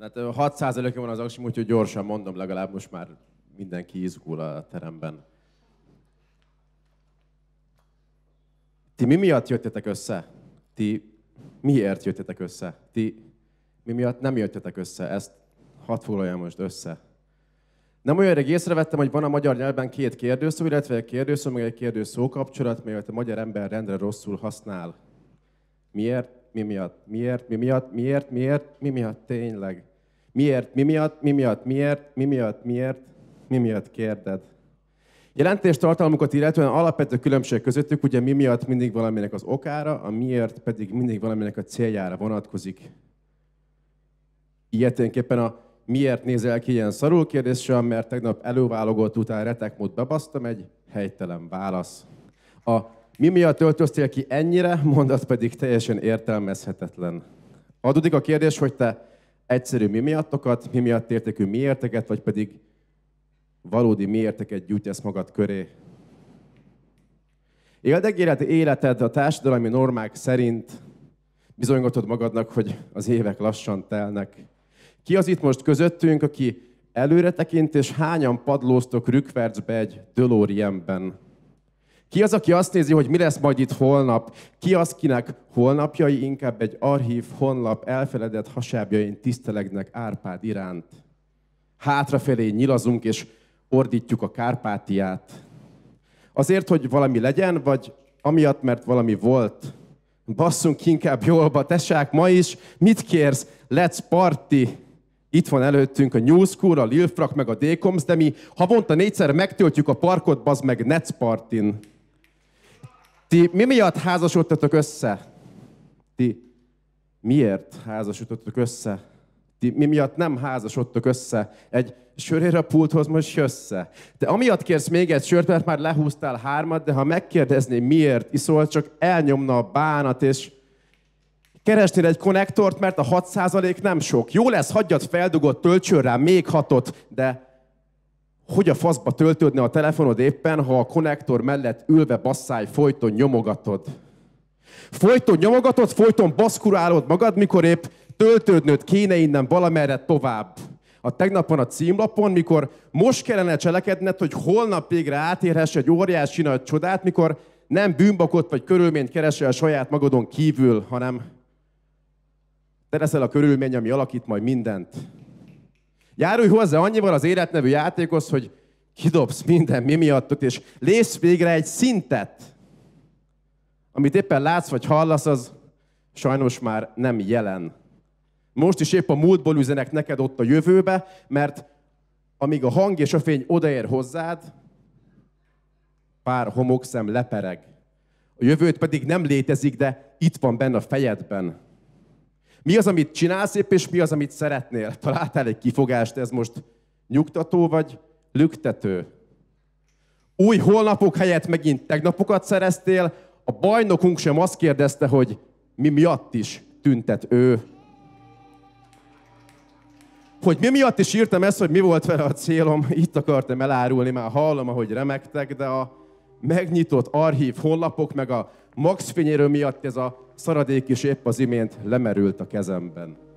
Hát 600 előke van az aksim, úgyhogy gyorsan mondom, legalább most már mindenki izgul a teremben. Ti mi miatt jöttetek össze? Ti miért jöttetek össze? Ti mi miatt nem jöttetek össze? Ezt hadd foglaljam most össze. Nem olyan rég észrevettem, hogy van a magyar nyelven két kérdőszó, illetve egy kérdőszó, meg egy kérdőszó kapcsolat, melyet a magyar ember rendre rosszul használ. Miért? Mi miatt? Miért? Mi miatt? Miért? Miért? Mi miatt? Tényleg. Miért? Mi miatt? Mi miatt? Miért? Mi miatt? Miért? Mi miatt kérded? Jelentés tartalmukat illetően alapvető különbség közöttük ugye mi miatt mindig valaminek az okára, a miért pedig mindig valaminek a céljára vonatkozik. Ilyeténképpen a miért nézel ki ilyen szarul kérdéssel, mert tegnap előválogott után retekmód bebasztam, egy helytelen válasz. A mi miatt töltöztél ki ennyire, mondat pedig teljesen értelmezhetetlen. Adódik a kérdés, hogy te egyszerű mi miattokat, mi miatt értékű mi érteket, vagy pedig valódi mi érteket gyűjtesz magad köré. Éldegélet életed a társadalmi normák szerint bizonygatod magadnak, hogy az évek lassan telnek, ki az itt most közöttünk, aki előre tekint, és hányan padlóztok rükvercbe egy Dölórienben? Ki az, aki azt nézi, hogy mi lesz majd itt holnap? Ki az, kinek holnapjai inkább egy archív honlap elfeledett hasábjain tisztelegnek Árpád iránt? Hátrafelé nyilazunk, és ordítjuk a Kárpátiát. Azért, hogy valami legyen, vagy amiatt, mert valami volt. Basszunk inkább jólba, tesák ma is, mit kérsz? Let's party! Itt van előttünk a New School, a Lilfrak, meg a Dékomsz, de mi havonta négyszer megtöltjük a parkot, bazd meg Netspartin. Ti mi miatt házasodtatok össze? Ti miért házasodtatok össze? Ti mi miatt nem házasodtok össze? Egy sörére a pulthoz most össze. De amiatt kérsz még egy sört, mert már lehúztál hármat, de ha megkérdezné miért iszol, csak elnyomna a bánat, és Keresnél egy konnektort, mert a 6% nem sok. Jó lesz, hagyjad feldugott, töltsön rá még hatot, de hogy a faszba töltődne a telefonod éppen, ha a konnektor mellett ülve basszáj folyton nyomogatod. Folyton nyomogatod, folyton baszkurálod magad, mikor épp töltődnöd kéne innen valamerre tovább. A tegnapon a címlapon, mikor most kellene cselekedned, hogy holnap végre átérhess egy óriási nagy csodát, mikor nem bűnbakot vagy körülményt keresel saját magadon kívül, hanem te leszel a körülmény, ami alakít majd mindent. Járulj hozzá annyival az életnevű játékhoz, hogy kidobsz minden mi miattot, és lépsz végre egy szintet. Amit éppen látsz vagy hallasz, az sajnos már nem jelen. Most is épp a múltból üzenek neked ott a jövőbe, mert amíg a hang és a fény odaér hozzád, pár homokszem lepereg. A jövőt pedig nem létezik, de itt van benne a fejedben. Mi az, amit csinálsz épp, és mi az, amit szeretnél? Találtál egy kifogást, ez most nyugtató vagy lüktető? Új holnapok helyett megint tegnapokat szereztél, a bajnokunk sem azt kérdezte, hogy mi miatt is tüntet ő. Hogy mi miatt is írtam ezt, hogy mi volt vele a célom, itt akartam elárulni, már hallom, ahogy remektek, de a megnyitott archív honlapok, meg a Max fényérő miatt ez a szaradék is épp az imént lemerült a kezemben.